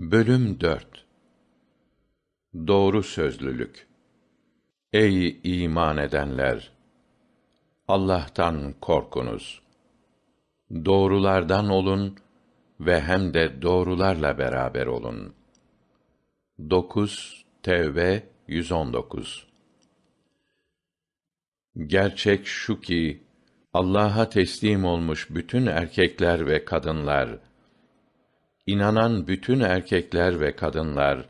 Bölüm 4 Doğru sözlülük Ey iman edenler! Allah'tan korkunuz. Doğrulardan olun ve hem de doğrularla beraber olun. 9 Tevbe 119 Gerçek şu ki Allah'a teslim olmuş bütün erkekler ve kadınlar inanan bütün erkekler ve kadınlar,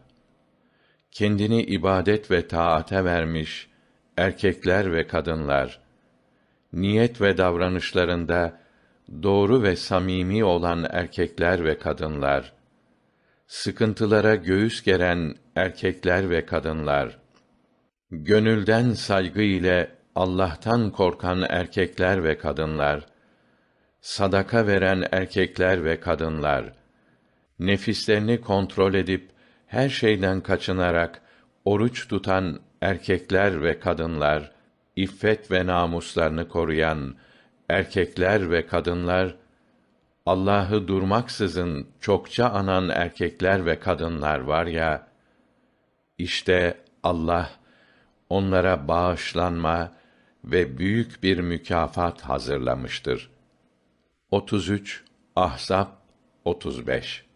kendini ibadet ve taate vermiş erkekler ve kadınlar, niyet ve davranışlarında doğru ve samimi olan erkekler ve kadınlar, sıkıntılara göğüs geren erkekler ve kadınlar, gönülden saygı ile Allah'tan korkan erkekler ve kadınlar, sadaka veren erkekler ve kadınlar, nefislerini kontrol edip her şeyden kaçınarak oruç tutan erkekler ve kadınlar, iffet ve namuslarını koruyan erkekler ve kadınlar, Allah'ı durmaksızın çokça anan erkekler ve kadınlar var ya, işte Allah onlara bağışlanma ve büyük bir mükafat hazırlamıştır. 33 Ahzab 35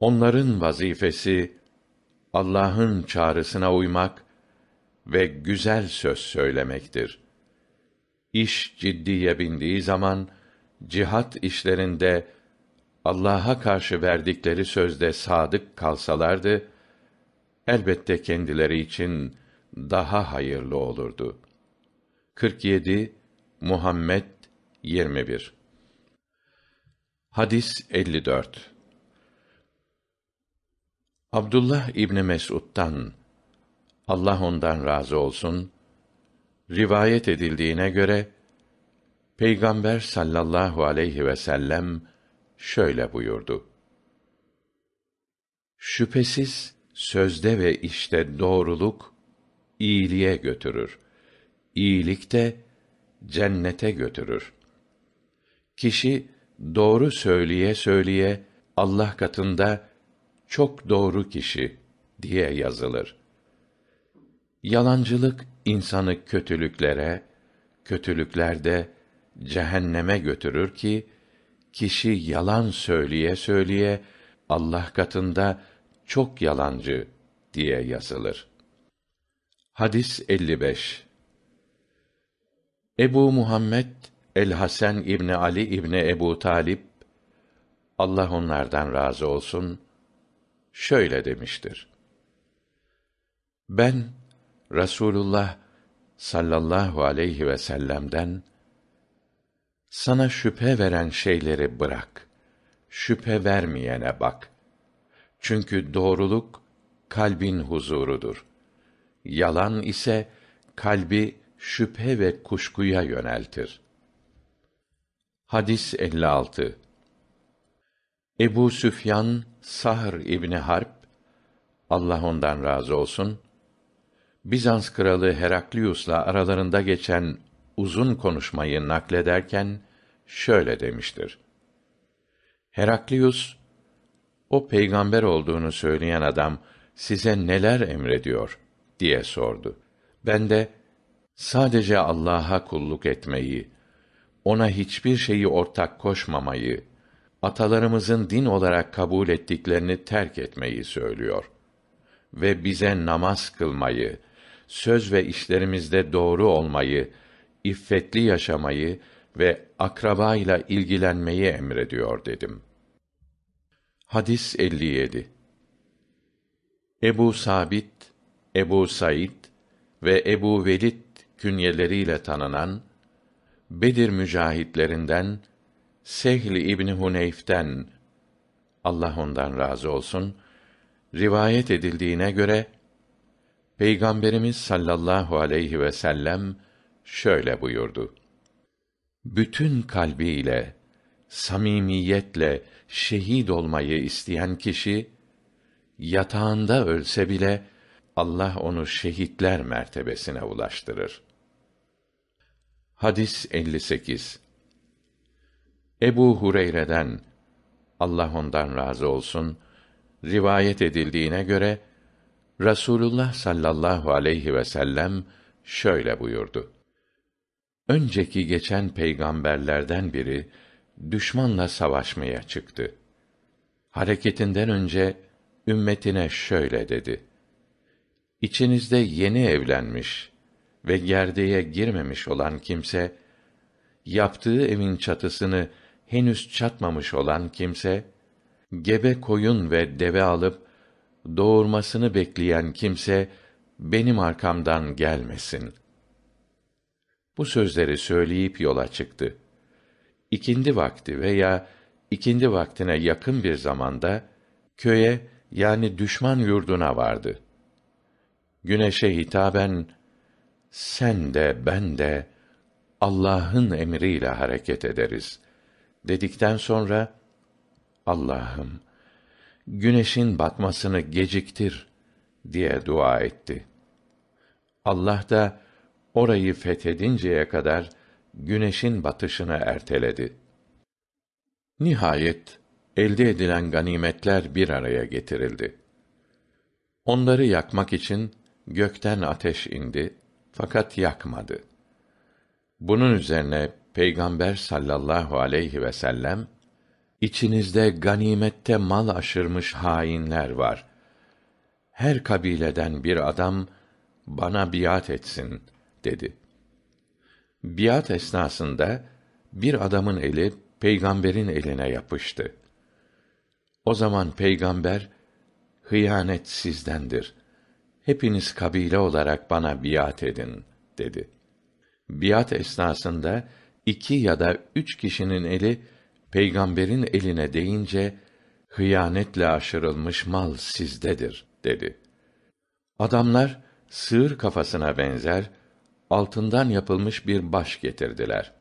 Onların vazifesi Allah'ın çağrısına uymak ve güzel söz söylemektir. İş ciddiye bindiği zaman cihat işlerinde Allah'a karşı verdikleri sözde sadık kalsalardı elbette kendileri için daha hayırlı olurdu. 47 Muhammed 21 Hadis 54 Abdullah İbni Mes'ud'dan Allah ondan razı olsun rivayet edildiğine göre Peygamber sallallahu aleyhi ve sellem şöyle buyurdu. Şüphesiz sözde ve işte doğruluk iyiliğe götürür. İyilik de cennete götürür. Kişi doğru söyleye söyleye Allah katında çok doğru kişi diye yazılır. Yalancılık insanı kötülüklere, kötülükler de cehenneme götürür ki kişi yalan söyleye söyleye Allah katında çok yalancı diye yazılır. Hadis 55. Ebu Muhammed El Hasan İbni Ali İbni Ebu Talip Allah onlardan razı olsun şöyle demiştir. Ben Rasulullah sallallahu aleyhi ve sellem'den sana şüphe veren şeyleri bırak. Şüphe vermeyene bak. Çünkü doğruluk kalbin huzurudur. Yalan ise kalbi şüphe ve kuşkuya yöneltir. Hadis 56 Ebu Süfyan Sahr İbni Harp Allah ondan razı olsun Bizans kralı Heraklius'la aralarında geçen uzun konuşmayı naklederken şöyle demiştir. Heraklius o peygamber olduğunu söyleyen adam size neler emrediyor diye sordu. Ben de sadece Allah'a kulluk etmeyi, ona hiçbir şeyi ortak koşmamayı atalarımızın din olarak kabul ettiklerini terk etmeyi söylüyor ve bize namaz kılmayı, söz ve işlerimizde doğru olmayı, iffetli yaşamayı ve akrabayla ilgilenmeyi emrediyor dedim. Hadis 57. Ebu Sabit, Ebu Said ve Ebu Velid künyeleriyle tanınan Bedir mücahitlerinden Sehl İbni Huneyf'ten Allah ondan razı olsun rivayet edildiğine göre Peygamberimiz sallallahu aleyhi ve sellem şöyle buyurdu. Bütün kalbiyle, samimiyetle şehit olmayı isteyen kişi yatağında ölse bile Allah onu şehitler mertebesine ulaştırır. Hadis 58 Ebu Hureyre'den Allah ondan razı olsun rivayet edildiğine göre Rasulullah sallallahu aleyhi ve sellem şöyle buyurdu. Önceki geçen peygamberlerden biri düşmanla savaşmaya çıktı. Hareketinden önce ümmetine şöyle dedi: İçinizde yeni evlenmiş ve gerdeğe girmemiş olan kimse yaptığı evin çatısını henüz çatmamış olan kimse gebe koyun ve deve alıp doğurmasını bekleyen kimse benim arkamdan gelmesin. Bu sözleri söyleyip yola çıktı. İkindi vakti veya ikindi vaktine yakın bir zamanda köye yani düşman yurduna vardı. Güneşe hitaben sen de ben de Allah'ın emriyle hareket ederiz dedikten sonra Allah'ım güneşin batmasını geciktir diye dua etti. Allah da orayı fethedinceye kadar güneşin batışını erteledi. Nihayet elde edilen ganimetler bir araya getirildi. Onları yakmak için gökten ateş indi fakat yakmadı. Bunun üzerine Peygamber sallallahu aleyhi ve sellem İçinizde ganimette mal aşırmış hainler var. Her kabileden bir adam bana biat etsin dedi. Biat esnasında bir adamın eli peygamberin eline yapıştı. O zaman peygamber hıyanet sizdendir. Hepiniz kabile olarak bana biat edin dedi biat esnasında iki ya da üç kişinin eli peygamberin eline değince hıyanetle aşırılmış mal sizdedir dedi. Adamlar sığır kafasına benzer altından yapılmış bir baş getirdiler.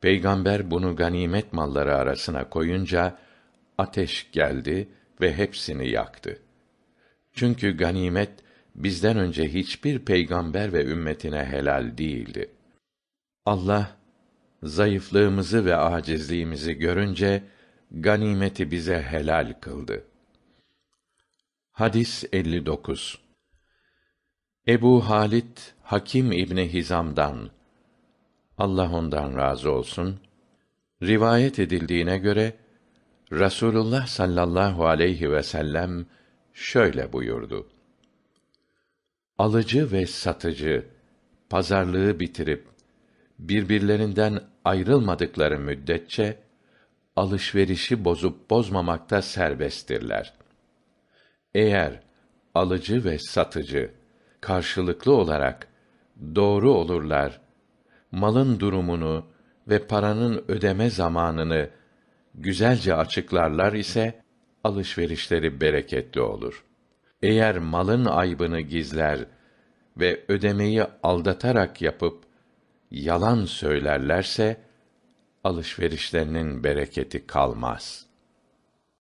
Peygamber bunu ganimet malları arasına koyunca ateş geldi ve hepsini yaktı. Çünkü ganimet bizden önce hiçbir peygamber ve ümmetine helal değildi. Allah zayıflığımızı ve acizliğimizi görünce ganimeti bize helal kıldı. Hadis 59. Ebu Halit Hakim İbni Hizam'dan Allah ondan razı olsun rivayet edildiğine göre Rasulullah sallallahu aleyhi ve sellem şöyle buyurdu alıcı ve satıcı pazarlığı bitirip birbirlerinden ayrılmadıkları müddetçe alışverişi bozup bozmamakta serbesttirler. Eğer alıcı ve satıcı karşılıklı olarak doğru olurlar, malın durumunu ve paranın ödeme zamanını güzelce açıklarlar ise alışverişleri bereketli olur.'' eğer malın aybını gizler ve ödemeyi aldatarak yapıp yalan söylerlerse alışverişlerinin bereketi kalmaz.''